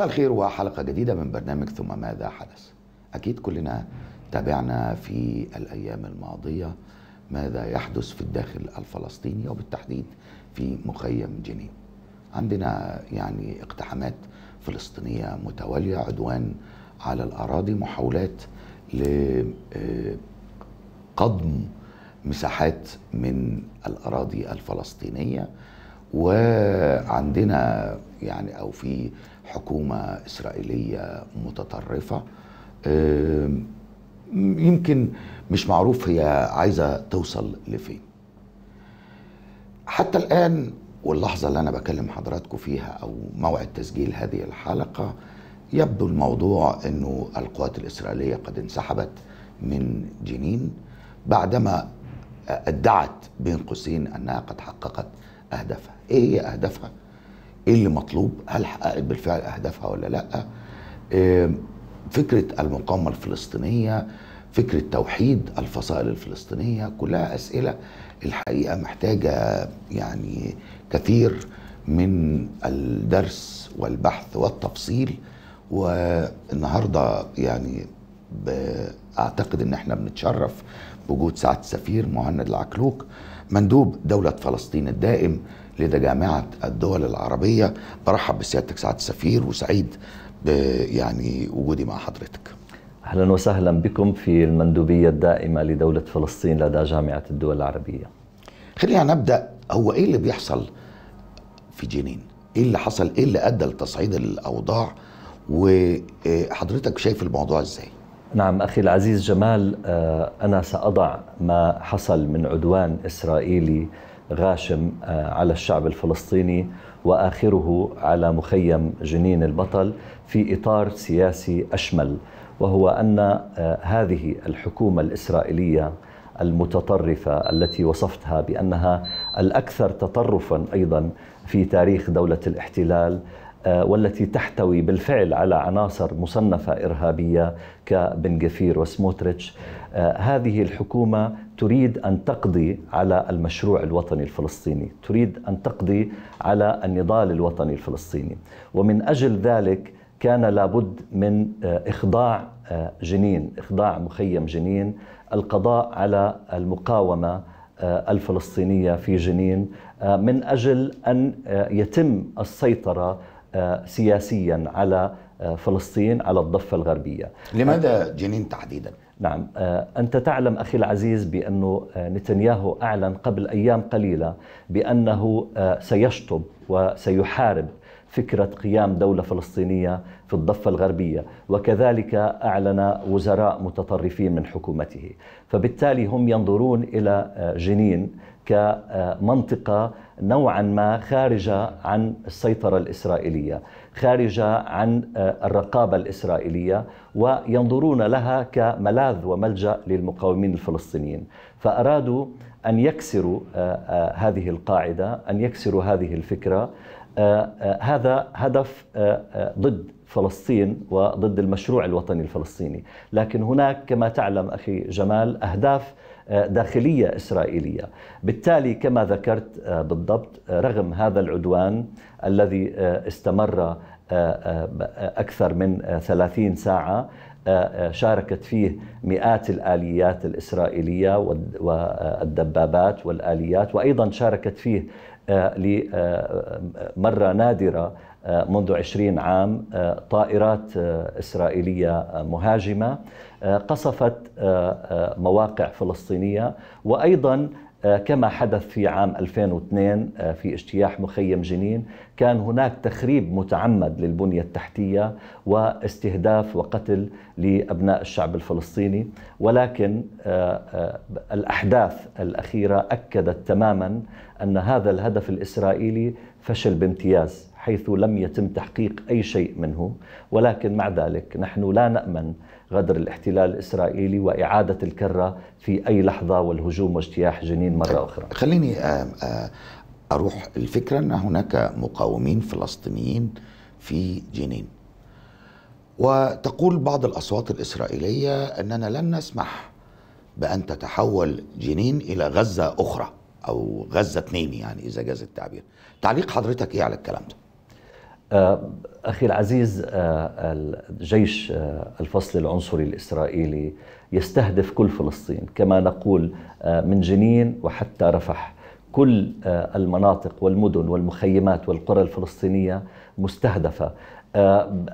مساء الخير وحلقة جديدة من برنامج ثم ماذا حدث أكيد كلنا تابعنا في الأيام الماضية ماذا يحدث في الداخل الفلسطيني وبالتحديد في مخيم جنين عندنا يعني اقتحامات فلسطينية متوالية عدوان على الأراضي محاولات لقضم آه، مساحات من الأراضي الفلسطينية وعندنا يعني او في حكومة إسرائيلية متطرفة يمكن مش معروف هي عايزة توصل لفين حتى الآن واللحظة اللي أنا بكلم حضراتكم فيها أو موعد تسجيل هذه الحلقة يبدو الموضوع أنه القوات الإسرائيلية قد انسحبت من جنين بعدما ادعت بين قوسين أنها قد حققت أهدافها إيه هي أهدافها؟ ايه اللي مطلوب هل حققت بالفعل اهدافها ولا لا فكره المقاومه الفلسطينيه فكره توحيد الفصائل الفلسطينيه كلها اسئله الحقيقه محتاجه يعني كثير من الدرس والبحث والتفصيل والنهارده يعني اعتقد ان احنا بنتشرف بوجود سعاده السفير مهند العكلوك مندوب دوله فلسطين الدائم لدى جامعة الدول العربية برحب بسيادتك سعادة السفير وسعيد يعني وجودي مع حضرتك أهلا وسهلا بكم في المندوبية الدائمة لدولة فلسطين لدى جامعة الدول العربية خلينا نبدأ هو إيه اللي بيحصل في جنين إيه اللي حصل إيه اللي أدى لتصعيد الأوضاع وحضرتك شايف الموضوع إزاي نعم أخي العزيز جمال آه، أنا سأضع ما حصل من عدوان إسرائيلي غاشم آه، على الشعب الفلسطيني واخره على مخيم جنين البطل في اطار سياسي اشمل وهو ان آه، هذه الحكومه الاسرائيليه المتطرفه التي وصفتها بانها الاكثر تطرفا ايضا في تاريخ دوله الاحتلال آه، والتي تحتوي بالفعل على عناصر مصنفة إرهابية كبن غفير وسموتريتش هذه الحكومة تريد أن تقضي على المشروع الوطني الفلسطيني تريد أن تقضي على النضال الوطني الفلسطيني ومن أجل ذلك كان لابد من آه، إخضاع آه، جنين إخضاع مخيم جنين القضاء على المقاومة آه، الفلسطينية في جنين من أجل أن يتم السيطرة سياسيا على فلسطين على الضفة الغربية لماذا جنين تحديدا؟ نعم آه، أنت تعلم أخي العزيز بأن آه، نتنياهو أعلن قبل أيام قليلة بأنه آه، سيشطب وسيحارب فكرة قيام دولة فلسطينية في الضفة الغربية وكذلك أعلن وزراء متطرفين من حكومته فبالتالي هم ينظرون إلى جنين كمنطقة نوعا ما خارجة عن السيطرة الإسرائيلية خارجة عن آه، الرقابة الإسرائيلية وينظرون لها كملاذ وملجأ للمقاومين الفلسطينيين فأرادوا أن يكسروا آه، آه، هذه القاعدة أن يكسروا هذه الفكرة هذا هدف ضد فلسطين وضد المشروع الوطني الفلسطيني لكن هناك كما تعلم أخي جمال أهداف داخليه اسرائيليه. بالتالي كما ذكرت آه، بالضبط آه، رغم هذا العدوان الذي آه، استمر اكثر من 30 ساعه شاركت فيه مئات الآليات الإسرائيلية والدبابات والآليات وأيضا شاركت فيه لمرة نادرة آه، منذ عشرين عام آه، طائرات آه، إسرائيلية مهاجمة قصفت مواقع فلسطينية وأيضا كما حدث في عام 2002 في اجتياح مخيم جنين كان هناك تخريب متعمد للبنية التحتية واستهداف وقتل لأبناء الشعب الفلسطيني ولكن الأحداث الأخيرة أكدت تماما أن هذا الهدف الإسرائيلي فشل بامتياز حيث لم يتم تحقيق أي شيء منه ولكن مع ذلك نحن لا نأمن غدر الاحتلال الإسرائيلي وإعادة الكرة في أي لحظة والهجوم واجتياح جنين مرة طيب، أخرى خليني أروح الفكرة أن هناك مقاومين فلسطينيين في جنين وتقول بعض الأصوات الإسرائيلية أننا لن نسمح بأن تتحول جنين إلى غزة أخرى أو غزة اثنين يعني إذا جاز التعبير تعليق حضرتك إيه على الكلام ده آه، أخي العزيز آه، الجيش آه، الفصل العنصري الإسرائيلي يستهدف كل فلسطين كما نقول من جنين وحتى رفح كل المناطق والمدن والمخيمات والقرى الفلسطينية مستهدفة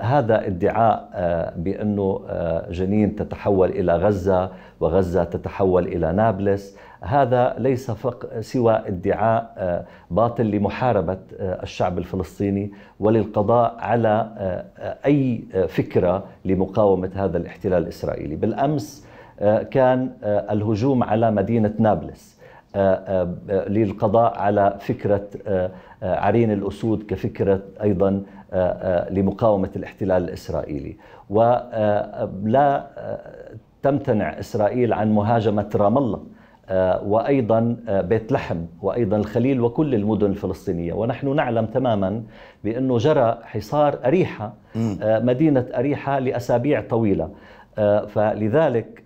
هذا ادعاء بانه جنين تتحول الى غزه وغزه تتحول الى نابلس هذا ليس فق سوى ادعاء آه، باطل لمحاربة آه، الشعب الفلسطيني وللقضاء على آه، أي فكرة لمقاومة هذا الاحتلال الإسرائيلي بالأمس كان الهجوم على مدينة نابلس للقضاء على فكرة عرين الأسود كفكرة أيضا لمقاومة الاحتلال الإسرائيلي ولا تمتنع إسرائيل عن مهاجمة رام الله آه، وايضا آه، بيت لحم وايضا الخليل وكل المدن الفلسطينيه ونحن نعلم تماما بانه جرى حصار اريحه آه، مدينه اريحه لاسابيع طويله فلذلك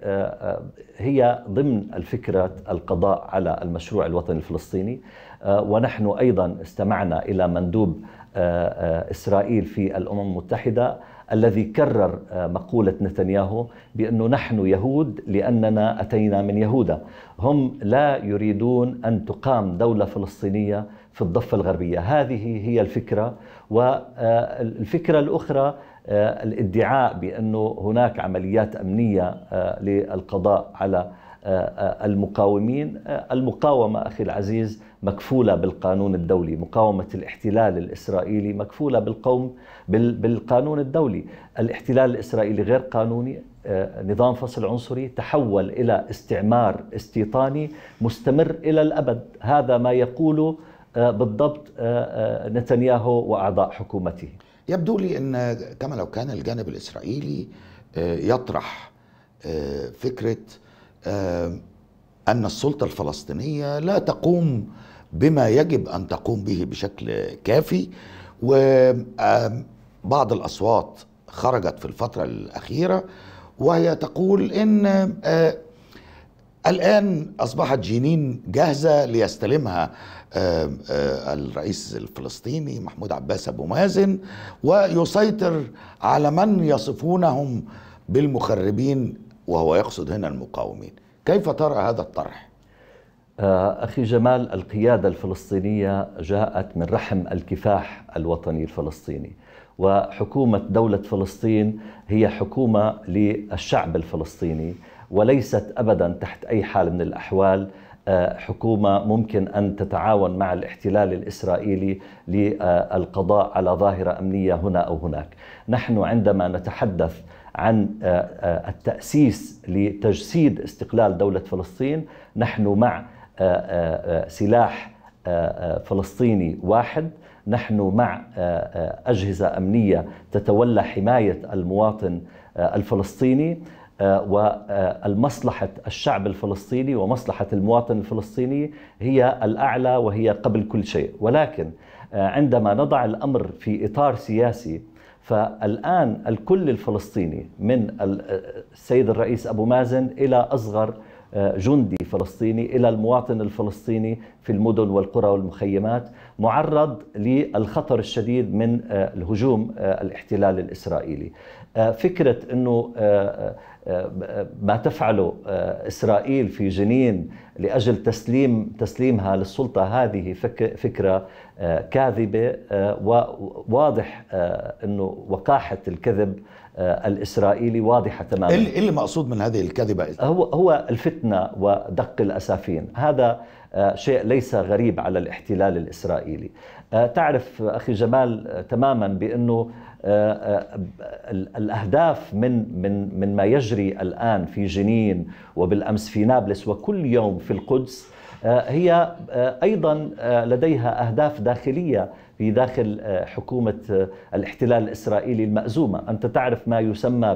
هي ضمن الفكرة القضاء على المشروع الوطني الفلسطيني ونحن أيضا استمعنا إلى مندوب إسرائيل في الأمم المتحدة الذي كرر آه، مقولة نتنياهو بأنه نحن يهود لأننا أتينا من يهودا هم لا يريدون أن تقام دولة فلسطينية في الضفة الغربية هذه هي الفكرة والفكرة آه، الأخرى آه، الادعاء بأنه هناك عمليات أمنية للقضاء على المقاومين المقاومة أخي العزيز مكفولة بالقانون الدولي مقاومة الاحتلال الإسرائيلي مكفولة بالقوم بالقانون الدولي الاحتلال الإسرائيلي غير قانوني آه، نظام فصل عنصري تحول إلى استعمار استيطاني مستمر إلى الأبد هذا ما يقوله آه، بالضبط آه، نتنياهو وأعضاء حكومته يبدو لي أن كما لو كان الجانب الإسرائيلي يطرح فكرة أن السلطة الفلسطينية لا تقوم بما يجب ان تقوم به بشكل كافي وبعض الاصوات خرجت في الفتره الاخيره وهي تقول ان آه، الان اصبحت جنين جاهزه ليستلمها آه، الرئيس الفلسطيني محمود عباس ابو مازن ويسيطر على من يصفونهم بالمخربين وهو يقصد هنا المقاومين كيف ترى هذا الطرح آه، أخي جمال القيادة الفلسطينية جاءت من رحم الكفاح الوطني الفلسطيني وحكومة دولة فلسطين هي حكومة للشعب الفلسطيني وليست أبدا تحت أي حال من الأحوال آه، حكومة ممكن أن تتعاون مع الاحتلال الإسرائيلي للقضاء على ظاهرة أمنية هنا أو هناك نحن عندما نتحدث عن آه، التأسيس لتجسيد استقلال دولة فلسطين نحن مع آه، آه، آه، سلاح فلسطيني واحد نحن مع أجهزة أمنية تتولى حماية المواطن الفلسطيني والمصلحة الشعب الفلسطيني ومصلحة المواطن الفلسطيني هي الأعلى وهي قبل كل شيء ولكن عندما نضع الأمر في إطار سياسي فالآن الكل الفلسطيني من السيد الرئيس أبو مازن إلى أصغر جندي فلسطيني إلى المواطن الفلسطيني في المدن والقرى والمخيمات معرض للخطر الشديد من آه، الهجوم آه، الاحتلال الإسرائيلي آه، فكرة أنه ما تفعله إسرائيل في جنين لأجل تسليم تسليمها للسلطة هذه فكرة كاذبة وواضح أنه وقاحة الكذب آه، الاسرائيلي واضحه تماما إيه, ايه اللي مقصود من هذه الكذبه هو هو الفتنه ودق الاسافين هذا آه، شيء ليس غريب على الاحتلال الاسرائيلي آه، تعرف اخي جمال تماما بانه الاهداف من من من ما يجري الان في جنين وبالامس في نابلس وكل يوم في القدس آه، هي آه، ايضا آه، لديها اهداف داخليه في داخل حكومه الاحتلال الاسرائيلي المأزومه، انت تعرف ما يسمى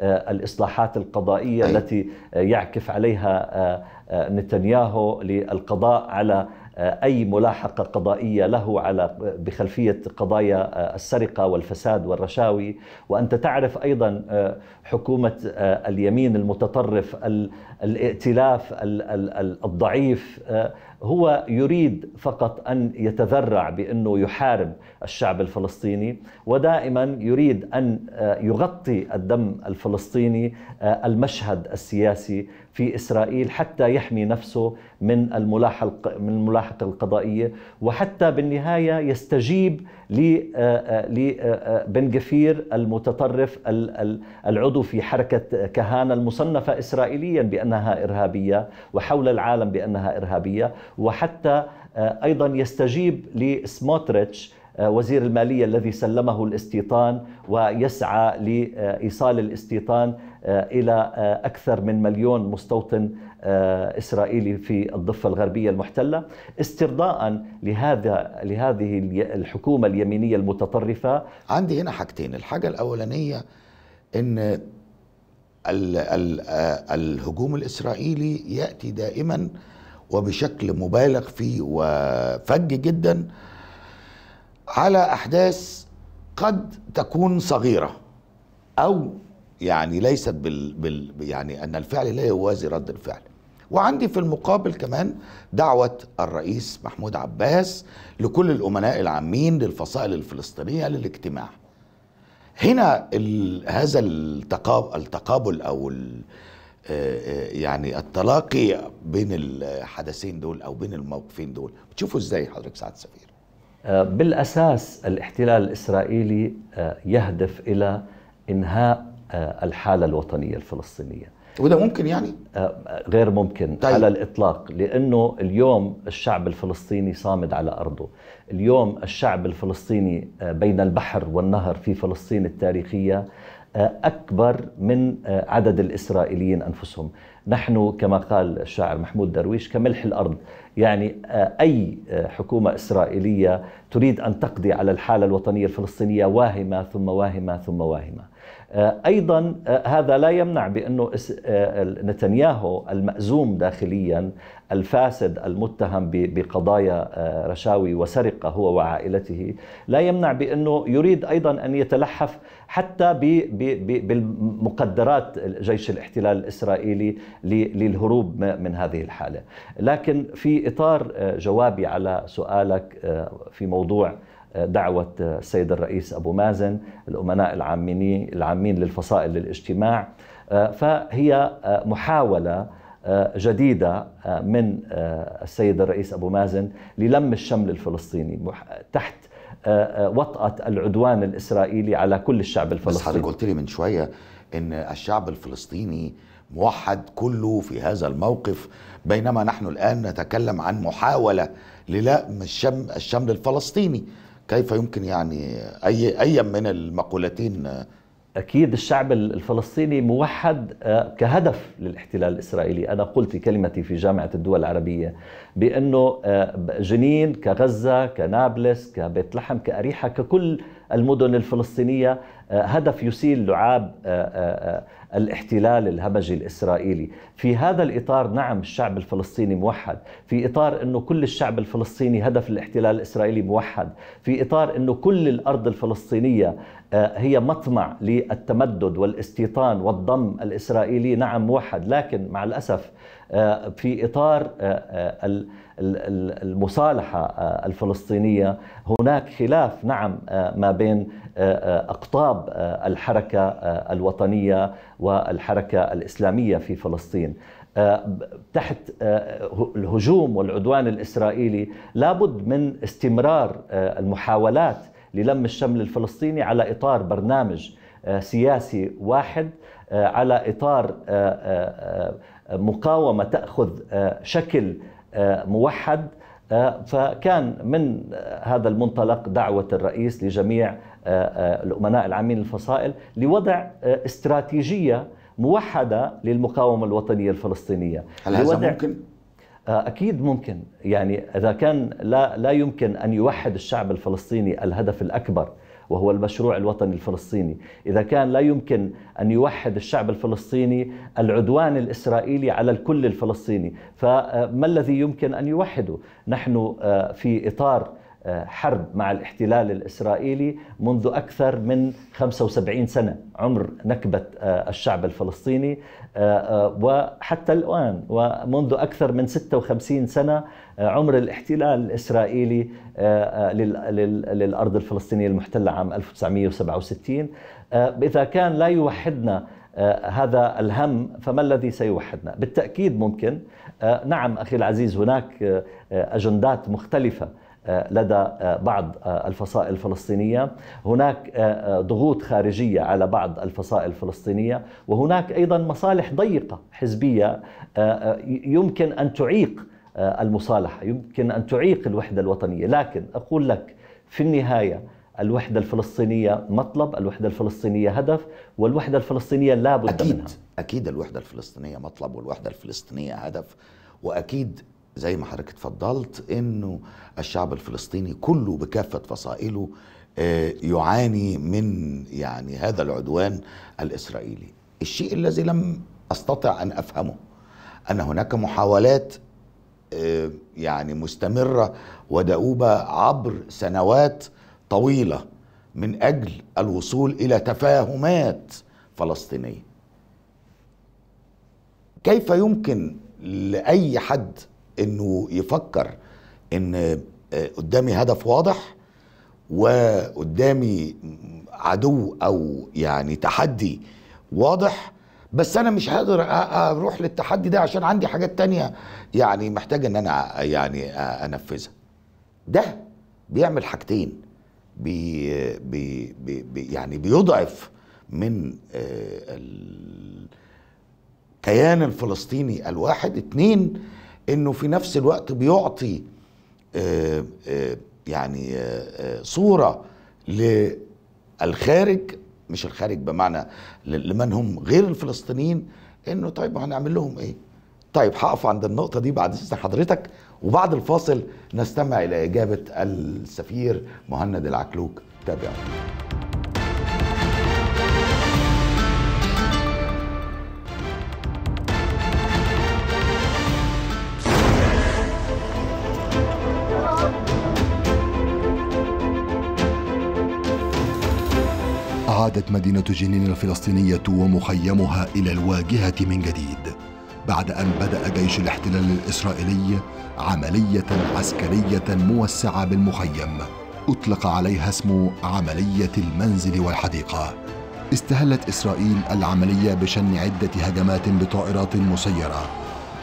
بالاصلاحات القضائيه التي يعكف عليها نتنياهو للقضاء على أي ملاحقة قضائية له على بخلفية قضايا السرقة والفساد والرشاوي وأنت تعرف أيضا آه، حكومة آه، اليمين المتطرف الائتلاف الضعيف آه، هو يريد فقط أن يتذرع بأنه يحارب الشعب الفلسطيني ودائما يريد أن يغطي الدم الفلسطيني المشهد السياسي في اسرائيل حتى يحمي نفسه من الملاحق من الملاحقه القضائيه وحتى بالنهايه يستجيب لبن آه، آه، آه، غفير المتطرف العضو في حركه كهانه المصنفه اسرائيليا بانها ارهابيه وحول العالم بانها ارهابيه وحتى ايضا يستجيب لسموتريتش وزير الماليه الذي سلمه الاستيطان ويسعى لايصال الاستيطان آه، إلى آه، أكثر من مليون مستوطن آه، إسرائيلي في الضفة الغربية المحتلة استرضاء لهذا لهذه الحكومة اليمينية المتطرفة عندي هنا حاجتين الحاجة الأولانية أن الـ الـ الهجوم الإسرائيلي يأتي دائما وبشكل مبالغ فيه وفج جدا على أحداث قد تكون صغيرة أو يعني ليست بال, بال يعني ان الفعل لا يوازي رد الفعل وعندي في المقابل كمان دعوة الرئيس محمود عباس لكل الأمناء العامين للفصائل الفلسطينية للاجتماع هنا ال هذا التقابل, التقابل أو ال آه، آه، يعني التلاقي بين الحدثين دول أو بين الموقفين دول بتشوفوا إزاي حضرتك سعد سفير آه، بالأساس الاحتلال الإسرائيلي يهدف إلى إنهاء آه، الحالة الوطنية الفلسطينية وده ممكن يعني؟ آه، آه، غير ممكن طيب. على الإطلاق لأنه اليوم الشعب الفلسطيني صامد على أرضه اليوم الشعب الفلسطيني بين البحر والنهر في فلسطين التاريخية أكبر من عدد الإسرائيليين أنفسهم نحن كما قال الشاعر محمود درويش كملح الأرض يعني أي حكومة إسرائيلية تريد أن تقضي على الحالة الوطنية الفلسطينية واهمة ثم واهمة ثم واهمة آه، ايضا آه، هذا لا يمنع بانه آه، نتنياهو المأزوم داخليا الفاسد المتهم بقضايا رشاوي وسرقه هو وعائلته لا يمنع بانه يريد ايضا ان يتلحف حتى بالمقدرات جيش الاحتلال الاسرائيلي للهروب من هذه الحاله لكن في اطار جوابي على سؤالك في موضوع دعوة السيد الرئيس أبو مازن الأمناء العامين العامين للفصائل للاجتماع آه، فهي آه، محاولة آه، جديدة من السيد الرئيس أبو مازن للم الشمل الفلسطيني تحت وطأة العدوان الإسرائيلي على كل الشعب الفلسطيني بس قلت لي من شوية إن الشعب الفلسطيني موحد كله في هذا الموقف بينما نحن الآن نتكلم عن محاولة للم الشمل الفلسطيني كيف يمكن يعني اي اي من المقولتين اكيد الشعب الفلسطيني موحد آه، كهدف للاحتلال الاسرائيلي، انا قلت كلمتي في جامعه الدول العربيه بانه آه، جنين كغزه كنابلس كبيت لحم كاريحه ككل المدن الفلسطينية آه، هدف يسيل لعاب آه، آه، الاحتلال الهمجي الإسرائيلي في هذا الإطار نعم الشعب الفلسطيني موحد في إطار أنه كل الشعب الفلسطيني هدف الاحتلال الإسرائيلي موحد في إطار أنه كل الأرض الفلسطينية هي مطمع للتمدد والاستيطان والضم الإسرائيلي نعم موحد لكن مع الأسف آه، في اطار آه، آه، المصالحه الفلسطينيه هناك خلاف نعم ما بين اقطاب الحركه الوطنيه والحركه الاسلاميه في فلسطين تحت الهجوم والعدوان الاسرائيلي لابد من استمرار المحاولات للم الشمل الفلسطيني على اطار برنامج سياسي واحد على اطار مقاومه تاخذ آه، شكل آه، موحد آه، فكان من هذا المنطلق دعوه الرئيس لجميع الامناء العامين الفصائل لوضع استراتيجيه موحده للمقاومه الوطنيه الفلسطينيه هل هذا ممكن اكيد ممكن يعني اذا كان لا لا يمكن ان يوحد الشعب الفلسطيني الهدف الاكبر وهو المشروع الوطني الفلسطيني إذا كان لا يمكن أن يوحد الشعب الفلسطيني العدوان الإسرائيلي على الكل الفلسطيني فما الذي يمكن أن يوحده نحن آه، في إطار حرب مع الاحتلال الإسرائيلي منذ أكثر من 75 سنة عمر نكبة آه، الشعب الفلسطيني آه، آه، وحتى الآن ومنذ أكثر من 56 سنة عمر الاحتلال الإسرائيلي للأرض الفلسطينية المحتلة عام 1967 إذا كان لا يوحدنا هذا الهم فما الذي سيوحدنا بالتأكيد ممكن نعم أخي العزيز هناك أجندات مختلفة لدى بعض الفصائل الفلسطينية هناك ضغوط خارجية على بعض الفصائل الفلسطينية وهناك أيضا مصالح ضيقة حزبية آه، آه، يمكن أن تعيق آه، المصالحة يمكن أن تعيق الوحدة الوطنية لكن أقول لك في النهاية الوحدة الفلسطينية مطلب الوحدة الفلسطينية هدف والوحدة الفلسطينية لا بد أكيد منها. أكيد الوحدة الفلسطينية مطلب والوحدة الفلسطينية هدف وأكيد زي ما حضرتك اتفضلت انه الشعب الفلسطيني كله بكافه فصائله آه، يعاني من يعني هذا العدوان الاسرائيلي الشيء الذي لم استطع ان افهمه ان هناك محاولات آه، يعني مستمره ودؤوبه عبر سنوات طويله من اجل الوصول الى تفاهمات فلسطينيه كيف يمكن لاي حد انه يفكر ان آه، قدامي هدف واضح وقدامي عدو او يعني تحدي واضح بس انا مش هقدر اروح للتحدي ده عشان عندي حاجات تانية يعني محتاج ان انا آه، يعني آه، انفذها ده بيعمل حاجتين بي بي بي يعني بيضعف من الكيان الفلسطيني الواحد اتنين انه في نفس الوقت بيعطي آه، آه، يعني آه، صوره للخارج مش الخارج بمعنى لمن هم غير الفلسطينيين انه طيب هنعمل لهم ايه؟ طيب هقف عند النقطه دي بعد اذن حضرتك وبعد الفاصل نستمع الى اجابه السفير مهند العكلوك تابعوا عادت مدينة جنين الفلسطينية ومخيمها إلى الواجهة من جديد بعد أن بدأ جيش الاحتلال الإسرائيلي عملية عسكرية موسعة بالمخيم أطلق عليها اسم عملية المنزل والحديقة استهلت إسرائيل العملية بشن عدة هجمات بطائرات مسيرة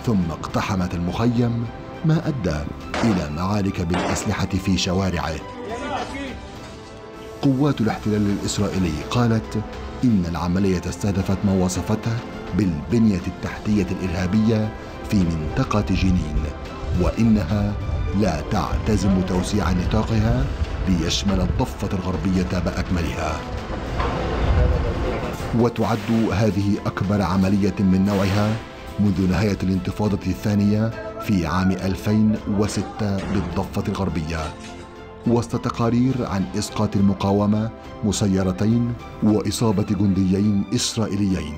ثم اقتحمت المخيم ما أدى إلى معارك بالأسلحة في شوارعه قوات الاحتلال الإسرائيلي قالت إن العملية استهدفت ما وصفتها بالبنية التحتية الإرهابية في منطقة جنين وإنها لا تعتزم توسيع نطاقها ليشمل الضفة الغربية بأكملها وتعد هذه أكبر عملية من نوعها منذ نهاية الانتفاضة الثانية في عام 2006 بالضفة الغربية وسط تقارير عن اسقاط المقاومه مسيرتين واصابه جنديين اسرائيليين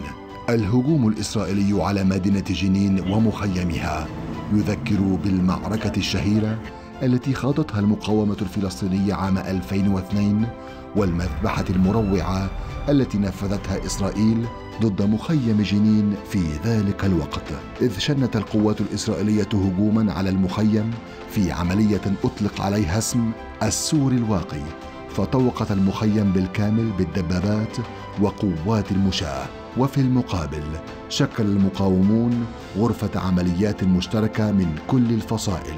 الهجوم الاسرائيلي على مدينه جنين ومخيمها يذكر بالمعركه الشهيره التي خاضتها المقاومه الفلسطينيه عام 2002 والمذبحه المروعه التي نفذتها اسرائيل ضد مخيم جنين في ذلك الوقت إذ شنت القوات الإسرائيلية هجوما على المخيم في عملية أطلق عليها اسم السور الواقي فطوقت المخيم بالكامل بالدبابات وقوات المشاة وفي المقابل شكل المقاومون غرفة عمليات مشتركة من كل الفصائل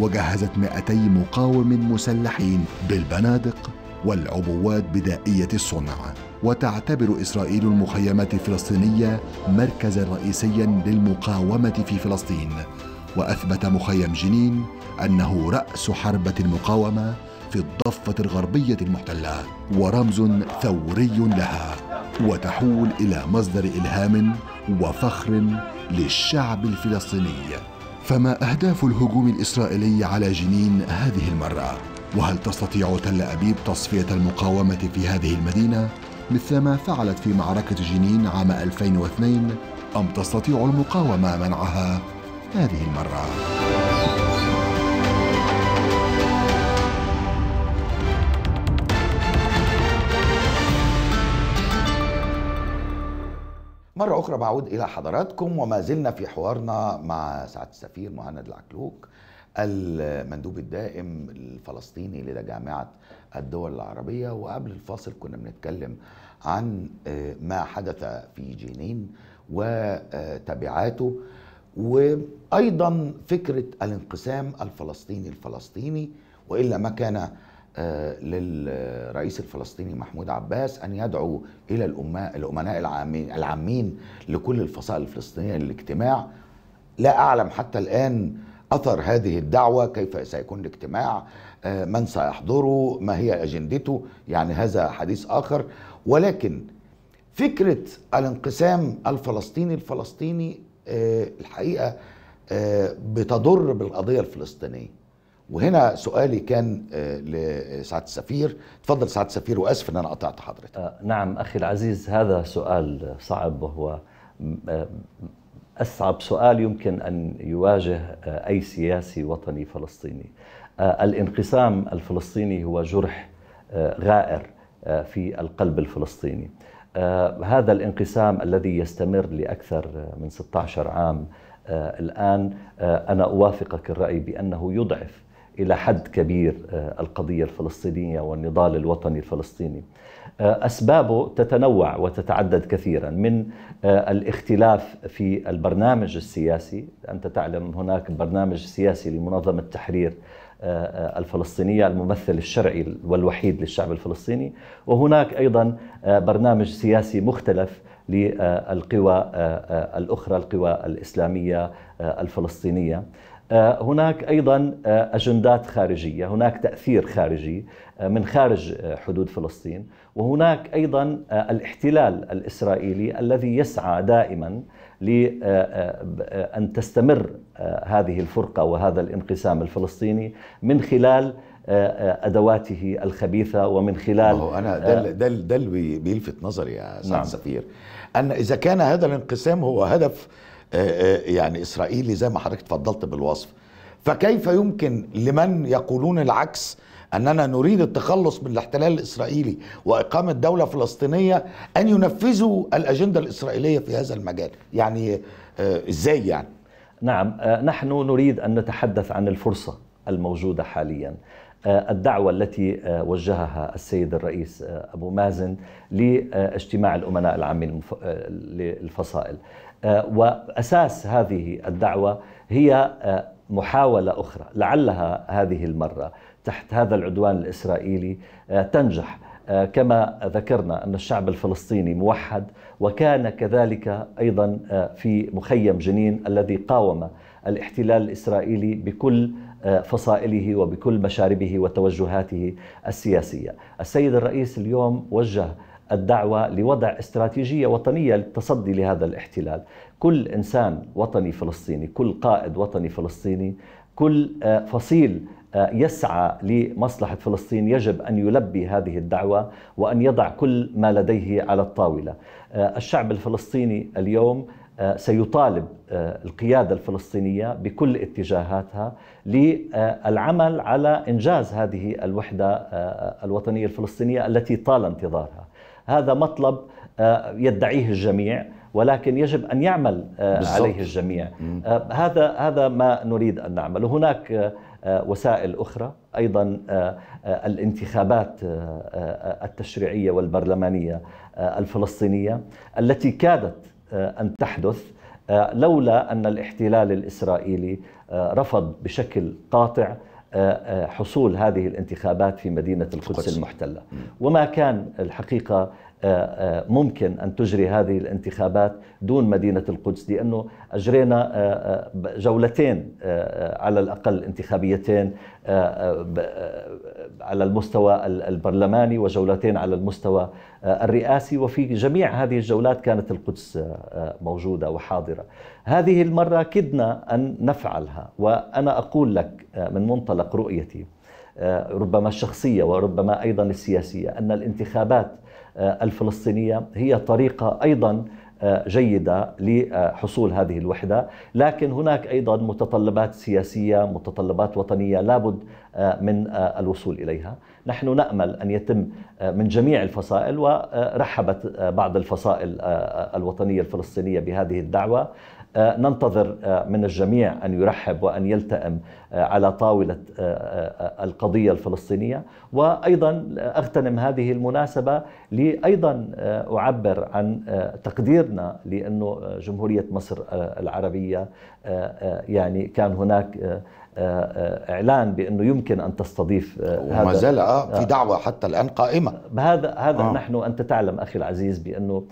وجهزت 200 مقاوم مسلحين بالبنادق والعبوات بدائية الصنع وتعتبر إسرائيل المخيمات الفلسطينية مركزا رئيسيا للمقاومة في فلسطين وأثبت مخيم جنين أنه رأس حربة المقاومة في الضفة الغربية المحتلة ورمز ثوري لها وتحول إلى مصدر إلهام وفخر للشعب الفلسطيني فما أهداف الهجوم الإسرائيلي على جنين هذه المرة؟ وهل تستطيع تل أبيب تصفية المقاومة في هذه المدينة؟ مثلما فعلت في معركة جنين عام 2002 أم تستطيع المقاومة منعها هذه المرة؟ مرة أخرى بعود إلى حضراتكم وما زلنا في حوارنا مع سعادة السفير مهند العكلوك المندوب الدائم الفلسطيني لدى جامعة الدول العربية وقبل الفاصل كنا بنتكلم عن آه، ما حدث في جنين وتبعاته وأيضا فكرة الانقسام الفلسطيني الفلسطيني وإلا ما كان آه، للرئيس الفلسطيني محمود عباس ان يدعو الى الامه الامناء العامين العامين لكل الفصائل الفلسطينيه للاجتماع لا اعلم حتى الان أثر هذه الدعوة كيف سيكون الاجتماع آه، من سيحضره ما هي أجندته يعني هذا حديث آخر ولكن فكرة الانقسام الفلسطيني الفلسطيني آه، الحقيقة آه، بتضر بالقضية الفلسطينية وهنا سؤالي كان لسعادة السفير تفضل سعادة السفير وأسف أن أنا قطعت حضرتك نعم أخي العزيز هذا سؤال صعب وهو أصعب سؤال يمكن أن يواجه آه، أي سياسي وطني فلسطيني آه، الانقسام الفلسطيني هو جرح آه، غائر في القلب الفلسطيني هذا الانقسام الذي يستمر لأكثر من 16 عام الآن أنا أوافقك الرأي بأنه يضعف إلى حد كبير القضية الفلسطينية والنضال الوطني الفلسطيني آه، أسبابه تتنوع وتتعدد كثيرا من آه، الاختلاف في البرنامج السياسي أنت تعلم هناك برنامج سياسي لمنظمة التحرير آه، الفلسطينية الممثل الشرعي والوحيد للشعب الفلسطيني وهناك أيضا برنامج سياسي مختلف للقوى الأخرى القوى الإسلامية الفلسطينية هناك ايضا اجندات خارجيه، هناك تاثير خارجي، من خارج آه، حدود فلسطين وهناك ايضا آه، الاحتلال الاسرائيلي الذي يسعى دائما لان آه، تستمر هذه الفرقه وهذا الانقسام الفلسطيني من خلال ادواته الخبيثه ومن خلال هو انا ده دل دل اللي بيلفت نظري يا سعد نعم. سفير ان اذا كان هذا الانقسام هو هدف يعني اسرائيلي زي ما حضرتك تفضلت بالوصف فكيف يمكن لمن يقولون العكس أننا نريد التخلص من الاحتلال الإسرائيلي وإقامة دولة فلسطينية أن ينفذوا الأجندة الإسرائيلية في هذا المجال يعني آه، إزاي يعني؟ نعم آه، نحن نريد أن نتحدث عن الفرصة الموجودة حالياً آه، الدعوة التي وجهها السيد الرئيس أبو مازن لاجتماع الأمناء العامين للفصائل وأساس هذه الدعوة هي محاولة أخرى لعلها هذه المرة تحت هذا العدوان الإسرائيلي آه، تنجح آه، كما ذكرنا أن الشعب الفلسطيني موحد وكان كذلك أيضا آه، في مخيم جنين الذي قاوم الاحتلال الإسرائيلي بكل فصائله وبكل مشاربه وتوجهاته السياسية السيد الرئيس اليوم وجه الدعوة لوضع استراتيجية وطنية للتصدي لهذا الاحتلال كل إنسان وطني فلسطيني كل قائد وطني فلسطيني كل فصيل آه، يسعى لمصلحة فلسطين يجب أن يلبي هذه الدعوة وأن يضع كل ما لديه على الطاولة آه، الشعب الفلسطيني اليوم آه، سيطالب القيادة الفلسطينية بكل اتجاهاتها للعمل على إنجاز هذه الوحدة الوطنية الفلسطينية التي طال انتظارها هذا مطلب يدعيه الجميع ولكن يجب ان يعمل بالزبط. عليه الجميع هذا هذا ما نريد ان نعمله هناك آه، وسائل اخرى ايضا آه، آه، الانتخابات التشريعيه والبرلمانيه الفلسطينيه التي كادت ان تحدث لولا ان الاحتلال الاسرائيلي رفض بشكل قاطع حصول هذه الانتخابات في مدينه القدس المحتله وما كان الحقيقه آه، آه، ممكن أن تجري هذه الانتخابات دون مدينة القدس لأنه أجرينا آه، جولتين على الأقل انتخابيتين على المستوى البرلماني وجولتين على المستوى الرئاسي وفي جميع هذه الجولات كانت القدس موجودة وحاضرة هذه المرة كدنا أن نفعلها وأنا أقول لك من منطلق رؤيتي ربما الشخصية وربما أيضا السياسية أن الانتخابات آه، الفلسطينيه هي طريقه ايضا آه، جيده لحصول هذه الوحده، لكن هناك ايضا متطلبات سياسيه، متطلبات وطنيه لابد آه، من الوصول اليها، نحن نامل ان يتم من جميع الفصائل ورحبت بعض الفصائل الوطنيه الفلسطينيه بهذه الدعوه، آه، ننتظر آه، من الجميع أن يرحب وأن يلتئم آه، على طاولة القضية الفلسطينية وأيضا أغتنم هذه المناسبة لأيضا أعبر عن تقديرنا لأنه جمهورية مصر العربية يعني كان هناك اعلان بانه يمكن ان تستضيف وما زال في دعوه حتى الان قائمه هذا هذا آه. نحن انت تعلم اخي العزيز بانه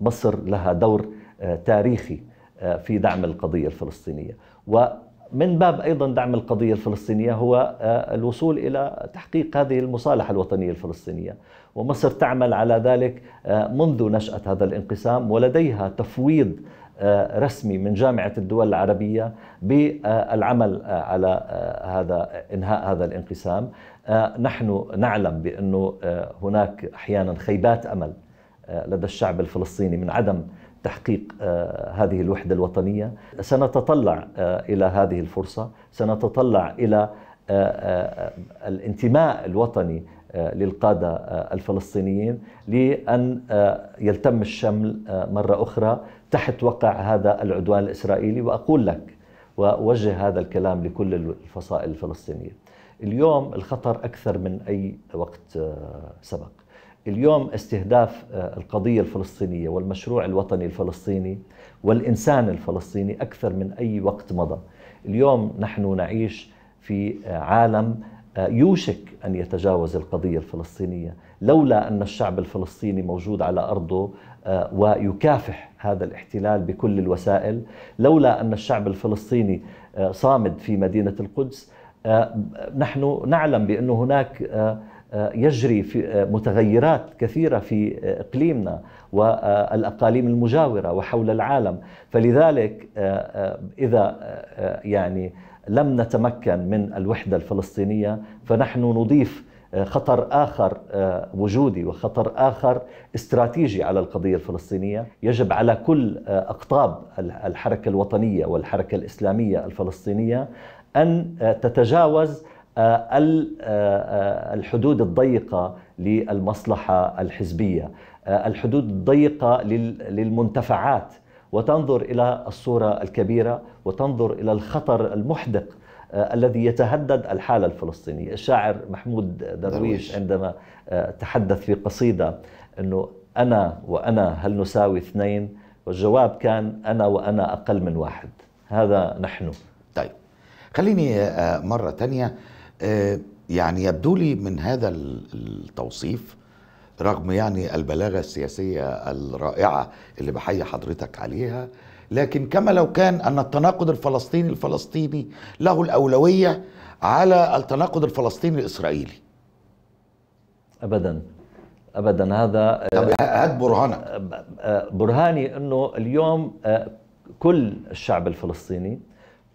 مصر لها دور آه، تاريخي آه، في دعم القضية الفلسطينية ومن باب أيضا دعم القضية الفلسطينية هو آه، الوصول إلى تحقيق هذه المصالحة الوطنية الفلسطينية ومصر تعمل على ذلك منذ نشأة هذا الانقسام ولديها تفويض رسمي من جامعة الدول العربية بالعمل على هذا إنهاء هذا الانقسام نحن نعلم بأنه هناك أحيانا خيبات أمل لدى الشعب الفلسطيني من عدم تحقيق آه، هذه الوحدة الوطنية سنتطلع آه، إلى هذه الفرصة سنتطلع إلى آه، الانتماء الوطني للقادة الفلسطينيين لأن يلتم الشمل مرة أخرى تحت وقع هذا العدوان الإسرائيلي وأقول لك وأوجه هذا الكلام لكل الفصائل الفلسطينية اليوم الخطر أكثر من أي وقت سبق اليوم استهداف آه، القضية الفلسطينية والمشروع الوطني الفلسطيني والإنسان الفلسطيني أكثر من أي وقت مضى اليوم نحن نعيش في آه، عالم آه، يوشك أن يتجاوز القضية الفلسطينية لولا أن الشعب الفلسطيني موجود على أرضه ويكافح هذا الاحتلال بكل الوسائل لولا أن الشعب الفلسطيني صامد في مدينة القدس نحن نعلم بأن هناك آه، يجري في آه، متغيرات كثيرة في آه، إقليمنا والأقاليم المجاورة وحول العالم فلذلك إذا يعني لم نتمكن من الوحدة الفلسطينية فنحن نضيف خطر آخر وجودي وخطر آخر استراتيجي على القضية الفلسطينية يجب على كل أقطاب الحركة الوطنية والحركة الإسلامية الفلسطينية أن تتجاوز آه، آه، آه، الحدود الضيقة للمصلحة الحزبية الحدود الضيقة للمنتفعات وتنظر إلى الصورة الكبيرة وتنظر إلى الخطر المحدق الذي يتهدد الحالة الفلسطينية الشاعر محمود درويش عندما تحدث في قصيدة أنه أنا وأنا هل نساوي اثنين والجواب كان أنا وأنا أقل من واحد هذا نحن طيب خليني مرة تانية آه، يعني يبدو لي من هذا التوصيف رغم يعني البلاغة السياسية الرائعة اللي بحيي حضرتك عليها لكن كما لو كان أن التناقض الفلسطيني الفلسطيني له الأولوية على التناقض الفلسطيني الإسرائيلي أبدا أبدا هذا طب آه، هات برهانك آه، برهاني أنه اليوم كل الشعب الفلسطيني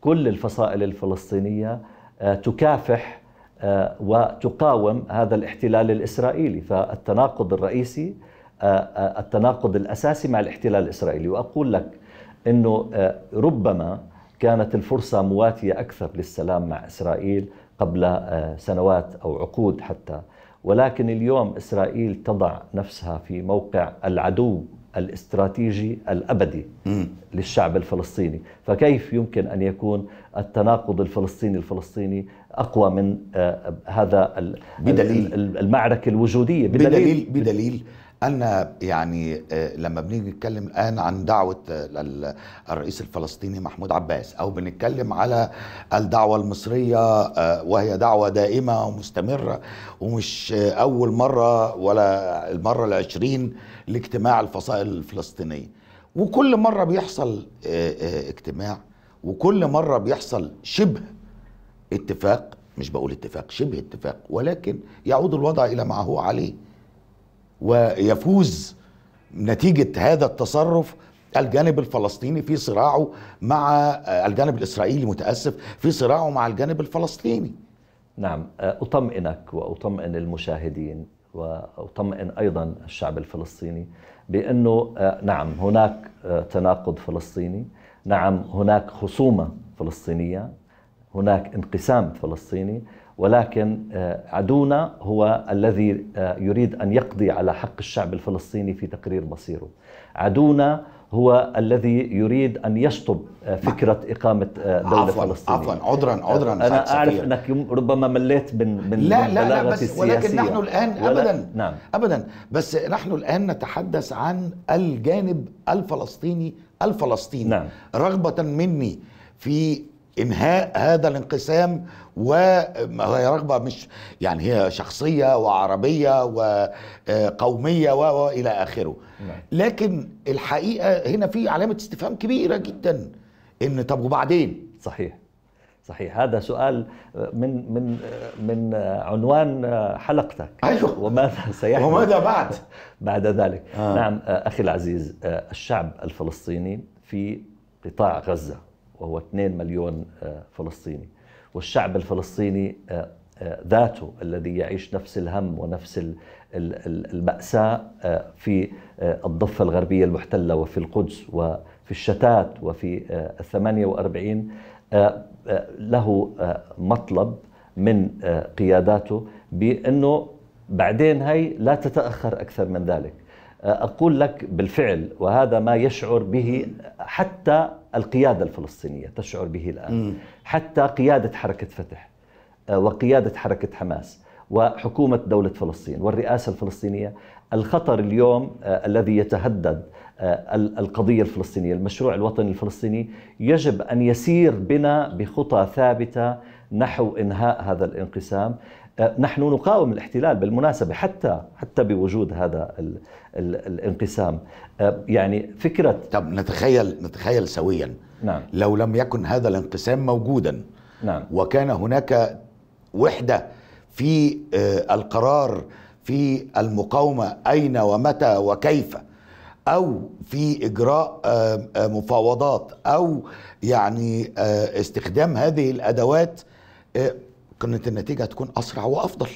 كل الفصائل الفلسطينية آه، تكافح آه، وتقاوم هذا الاحتلال الاسرائيلي فالتناقض الرئيسي آه، التناقض الاساسي مع الاحتلال الاسرائيلي واقول لك انه ربما كانت الفرصه مواتيه اكثر للسلام مع اسرائيل قبل سنوات او عقود حتى ولكن اليوم اسرائيل تضع نفسها في موقع العدو الاستراتيجي الابدي م. للشعب الفلسطيني، فكيف يمكن ان يكون التناقض الفلسطيني الفلسطيني اقوى من آه، هذا بدليل المعركه الوجوديه بدليل بدليل, بدليل أنا يعني آه، لما بنيجي نتكلم الآن عن دعوة آه، الرئيس الفلسطيني محمود عباس أو بنتكلم على الدعوة المصرية آه، وهي دعوة دائمة ومستمرة ومش أول مرة ولا المرة العشرين لاجتماع الفصائل الفلسطينية وكل مرة بيحصل اجتماع وكل مرة بيحصل شبه اتفاق مش بقول اتفاق شبه اتفاق ولكن يعود الوضع إلى ما هو عليه ويفوز نتيجة هذا التصرف الجانب الفلسطيني في صراعه مع آه، الجانب الإسرائيلي متأسف في صراعه مع الجانب الفلسطيني نعم آه، أطمئنك وأطمئن المشاهدين وأطمئن أيضا الشعب الفلسطيني بأنه آه، نعم هناك تناقض فلسطيني نعم هناك خصومة فلسطينية هناك انقسام فلسطيني ولكن آه، عدونا هو الذي آه، يريد ان يقضي على حق الشعب الفلسطيني في تقرير مصيره. عدونا هو الذي يريد ان يشطب آه، فكره اقامه دوله عفواً فلسطينيه عفوا عذرا عذرا انا اعرف سفير. انك ربما مليت من من لا لا, لا بس السياسية. ولكن نحن الان ابدا نعم. ابدا بس نحن الان نتحدث عن الجانب الفلسطيني الفلسطيني نعم. رغبه مني في انهاء هذا الانقسام وهي رغبه مش يعني هي شخصيه وعربيه وقوميه آه، والى اخره نعم. لكن الحقيقه هنا في علامه استفهام كبيره جدا ان طب وبعدين صحيح صحيح هذا سؤال آه، من من آه، من عنوان حلقتك أيوه. وماذا سيحدث وماذا بعد بعد ذلك آه. نعم اخي العزيز الشعب الفلسطيني في قطاع غزه وهو 2 مليون آه، فلسطيني والشعب الفلسطيني آه، آه، ذاته الذي يعيش نفس الهم ونفس المأساة في الضفة الغربية المحتلة وفي القدس وفي الشتات وفي الثمانية وأربعين له مطلب من قياداته بأنه بعدين هي لا تتأخر أكثر من ذلك آه، أقول لك بالفعل وهذا ما يشعر به حتى القيادة الفلسطينية تشعر به الآن حتى قيادة حركة فتح آه، وقيادة حركة حماس وحكومة دولة فلسطين والرئاسة الفلسطينية الخطر اليوم آه، الذي يتهدد القضية الفلسطينية المشروع الوطني الفلسطيني يجب أن يسير بنا بخطى ثابتة نحو إنهاء هذا الانقسام أه، نحن نقاوم الاحتلال بالمناسبة حتى حتى بوجود هذا ال ال الانقسام أه، يعني فكرة طب نتخيل نتخيل سويا نعم. لو لم يكن هذا الانقسام موجودا نعم. وكان هناك وحدة في أه، القرار في المقاومة أين ومتى وكيف او في اجراء مفاوضات او يعني استخدام هذه الادوات كانت النتيجه هتكون اسرع وافضل